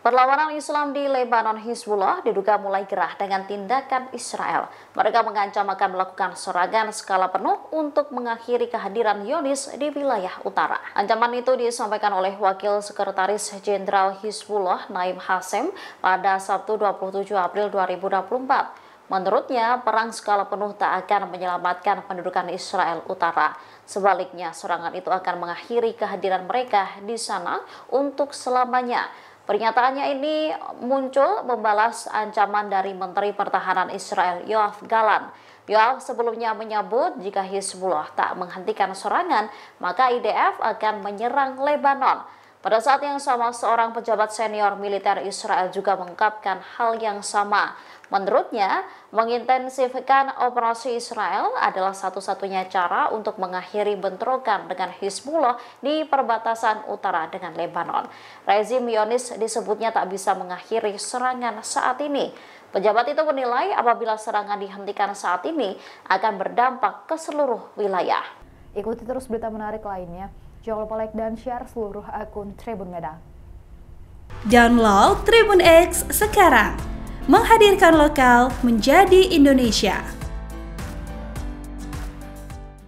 Perlawanan Islam di Lebanon Hizbullah diduga mulai gerah dengan tindakan Israel. Mereka mengancam akan melakukan serangan skala penuh untuk mengakhiri kehadiran Yonis di wilayah utara. Ancaman itu disampaikan oleh Wakil Sekretaris Jenderal Hizbullah Naim Hasem pada Sabtu 27 April 2024. Menurutnya, perang skala penuh tak akan menyelamatkan pendudukan Israel Utara. Sebaliknya, serangan itu akan mengakhiri kehadiran mereka di sana untuk selamanya. Pernyataannya ini muncul membalas ancaman dari Menteri Pertahanan Israel Yoav Galan. Yoav sebelumnya menyebut jika Hizbullah tak menghentikan serangan, maka IDF akan menyerang Lebanon. Pada saat yang sama, seorang pejabat senior militer Israel juga mengungkapkan hal yang sama. Menurutnya, mengintensifkan operasi Israel adalah satu-satunya cara untuk mengakhiri bentrokan dengan Hizbullah di perbatasan utara dengan Lebanon. Rezim Yonis disebutnya tak bisa mengakhiri serangan saat ini. Pejabat itu menilai apabila serangan dihentikan saat ini akan berdampak ke seluruh wilayah. Ikuti terus berita menarik lainnya. Jangan lupa like dan share seluruh akun Tribun Medan. Download Tribun X sekarang. Menghadirkan lokal menjadi Indonesia.